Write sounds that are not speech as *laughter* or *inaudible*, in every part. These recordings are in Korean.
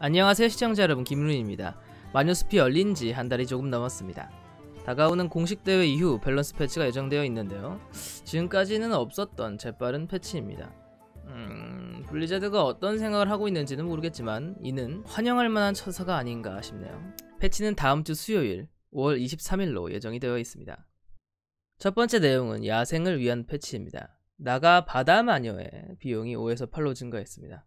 안녕하세요 시청자 여러분 김루입니다 마녀스피 열린 지 한 달이 조금 넘었습니다 다가오는 공식 대회 이후 밸런스 패치가 예정되어 있는데요 지금까지는 없었던 재빠른 패치입니다 음... 블리자드가 어떤 생각을 하고 있는지는 모르겠지만 이는 환영할 만한 처사가 아닌가 싶네요 패치는 다음주 수요일 5월 23일로 예정이 되어 있습니다 첫 번째 내용은 야생을 위한 패치입니다 나가 바다 마녀의 비용이 5에서 8로 증가했습니다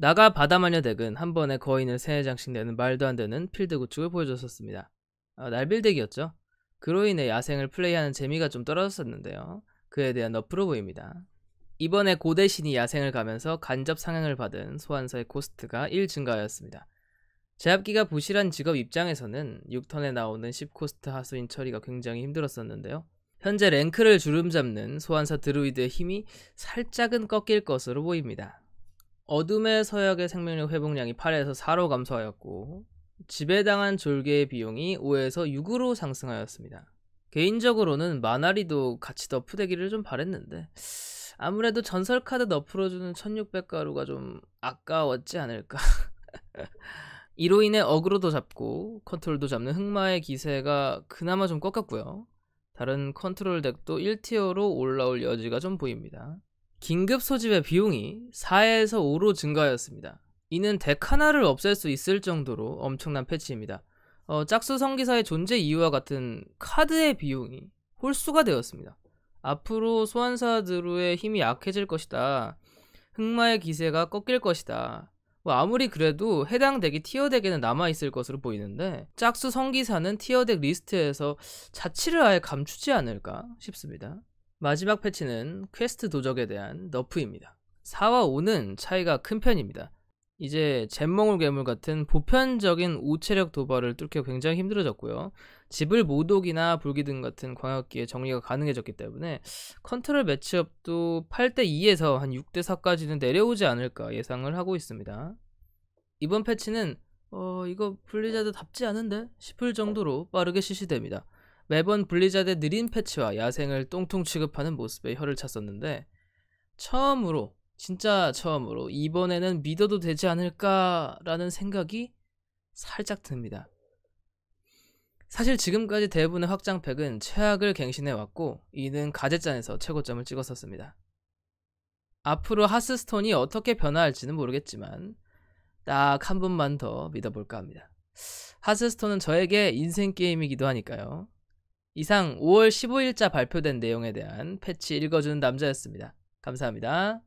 나가 바다마녀 덱은 한 번에 거인을 세네 장씩 내는 말도 안 되는 필드 구축을 보여줬었습니다. 아, 어, 날빌덱이었죠. 그로 인해 야생을 플레이하는 재미가 좀 떨어졌었는데요. 그에 대한 너프로 보입니다. 이번에 고대신이 야생을 가면서 간접 상향을 받은 소환사의 코스트가 1 증가하였습니다. 제압기가 부실한 직업 입장에서는 6턴에 나오는 10코스트 하수인 처리가 굉장히 힘들었었는데요. 현재 랭크를 주름잡는 소환사 드루이드의 힘이 살짝은 꺾일 것으로 보입니다. 어둠의 서약의 생명력 회복량이 8에서 4로 감소하였고 지배당한 졸개의 비용이 5에서 6으로 상승하였습니다. 개인적으로는 마나리도 같이 너프되기를 좀 바랬는데 아무래도 전설 카드 너프로주는 1600 가루가 좀 아까웠지 않을까. *laughs* 이로 인해 어그로도 잡고 컨트롤도 잡는 흑마의 기세가 그나마 좀 꺾였고요. 다른 컨트롤 덱도 1티어로 올라올 여지가 좀 보입니다. 긴급 소집의 비용이 4에서 5로 증가하였습니다. 이는 덱 하나를 없앨 수 있을 정도로 엄청난 패치입니다. 어, 짝수 성기사의 존재 이유와 같은 카드의 비용이 홀수가 되었습니다. 앞으로 소환사드루의 힘이 약해질 것이다. 흑마의 기세가 꺾일 것이다. 뭐 아무리 그래도 해당 덱이 티어 덱에는 남아있을 것으로 보이는데 짝수 성기사는 티어 덱 리스트에서 자취를 아예 감추지 않을까 싶습니다. 마지막 패치는 퀘스트 도적에 대한 너프입니다. 4와 5는 차이가 큰 편입니다. 이제 잼몽울 괴물 같은 보편적인 우체력 도발을 뚫기 굉장히 힘들어졌고요. 지불 모독이나 불기 등 같은 광역기에 정리가 가능해졌기 때문에 컨트롤 매치업도 8대2에서 한 6대4까지는 내려오지 않을까 예상을 하고 있습니다. 이번 패치는 어 이거 블리자드 답지 않은데 싶을 정도로 빠르게 실시됩니다. 매번 블리자드의 느린 패치와 야생을 똥통 취급하는 모습에 혀를 찼었는데 처음으로 진짜 처음으로 이번에는 믿어도 되지 않을까라는 생각이 살짝 듭니다. 사실 지금까지 대부분의 확장팩은 최악을 갱신해왔고 이는 가제짠에서 최고점을 찍었었습니다. 앞으로 하스스톤이 어떻게 변화할지는 모르겠지만 딱 한 번만 더 믿어볼까 합니다. 하스스톤은 저에게 인생 게임이기도 하니까요. 이상 5월 15일자 발표된 내용에 대한 패치 읽어주는 남자였습니다. 감사합니다.